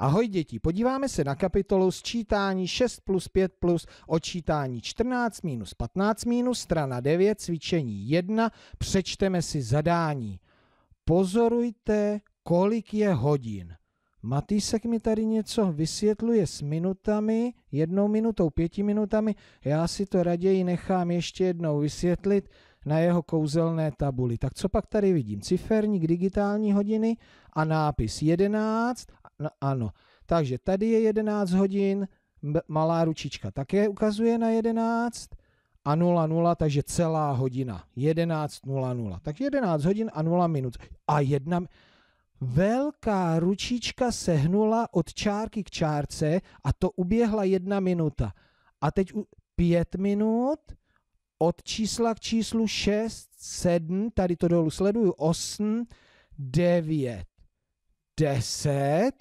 Ahoj děti, podíváme se na kapitolu sčítání 6 plus 5 plus odčítání 14 minus 15 minus strana 9 cvičení 1 přečteme si zadání. Pozorujte, kolik je hodin. Matýsek mi tady něco vysvětluje s minutami, jednou minutou, pěti minutami. Já si to raději nechám ještě jednou vysvětlit na jeho kouzelné tabuli. Tak co pak tady vidím? Ciferník digitální hodiny a nápis 11 No ano. Takže tady je 11 hodin, malá ručička také ukazuje na 11 a 0, 0, takže celá hodina. 11, 0, 0. Tak 11 hodin a 0 minut. A jedna... Velká ručička sehnula od čárky k čárce a to uběhla jedna minuta. A teď u... pět minut od čísla k číslu 6, 7, tady to dolů sleduju, 8, 9, 10,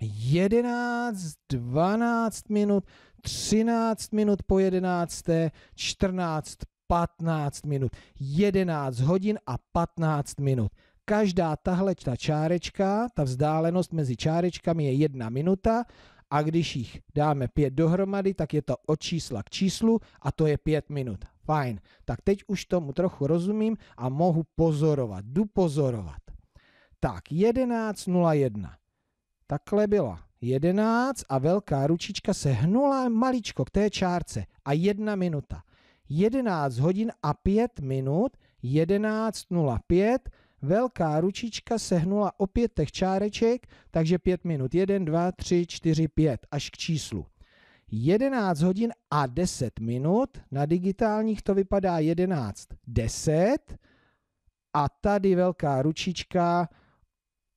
11, 12 minut, 13 minut po 11, 14, 15 minut, 11 hodin a 15 minut. Každá tahle ta čárečka, ta vzdálenost mezi čárečkami je jedna minuta a když jich dáme pět dohromady, tak je to od čísla k číslu a to je pět minut. Fajn, tak teď už tomu trochu rozumím a mohu pozorovat, jdu pozorovat. Tak, 11.01 takhle byla 11 a velká ručička se hnula maličko k té čárce a jedna minuta. 11 hodin a 5 minut, 11.05, velká ručička se hnula opět těch čáreček, takže 5 minut, 1, 2, 3, 4, 5, až k číslu. 11 hodin a 10 minut, na digitálních to vypadá 11.10 a tady velká ručička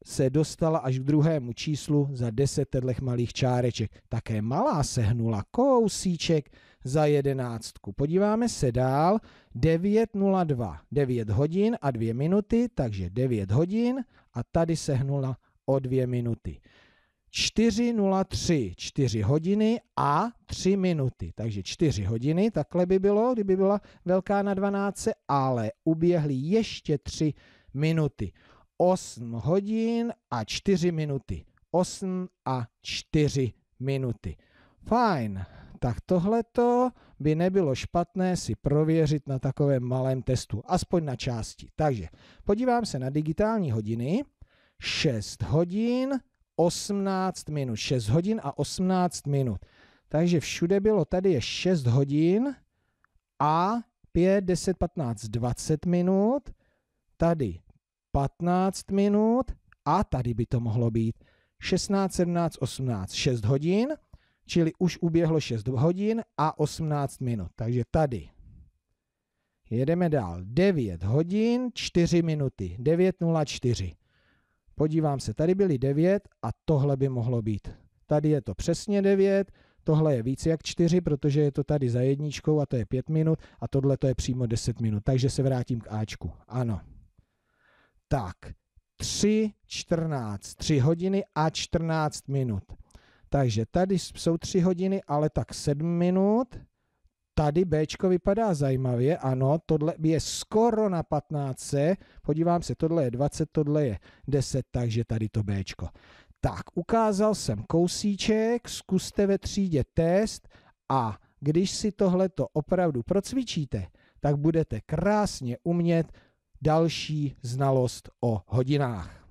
se dostala až k druhému číslu za deset tedlech malých čáreček. Také malá sehnula kousíček za jedenáctku. Podíváme se dál. 9.02. 9 hodin a 2 minuty, takže 9 hodin a tady sehnula o 2 minuty. 4.03, 4 hodiny a 3 minuty. Takže 4 hodiny, takhle by bylo, kdyby byla velká na 12, ale uběhly ještě 3 minuty. 8 hodin a 4 minuty. 8 a 4 minuty. Fajn, tak tohleto by nebylo špatné si prověřit na takovém malém testu, aspoň na části. Takže podívám se na digitální hodiny. 6 hodin 18 minut. 6 hodin a 18 minut. Takže všude bylo, tady je 6 hodin a 5, 10, 15, 20 minut. Tady 15 minut a tady by to mohlo být 16, 17, 18, 6 hodin, čili už uběhlo 6 hodin a 18 minut. Takže tady. Jedeme dál. 9 hodin, 4 minuty. 9.04. Podívám se, tady byly 9 a tohle by mohlo být. Tady je to přesně 9, tohle je více jak 4, protože je to tady za jedničkou a to je 5 minut a tohle to je přímo 10 minut. Takže se vrátím k Ačku. Ano. Tak, 3, 14, 3 hodiny a 14 minut. Takže tady jsou 3 hodiny, ale tak 7 minut. Tady B vypadá zajímavě, ano, tohle je skoro na 15, podívám se, tohle je 20, tohle je 10, takže tady to B. Tak, ukázal jsem kousíček, zkuste ve třídě test a když si tohleto opravdu procvičíte, tak budete krásně umět další znalost o hodinách.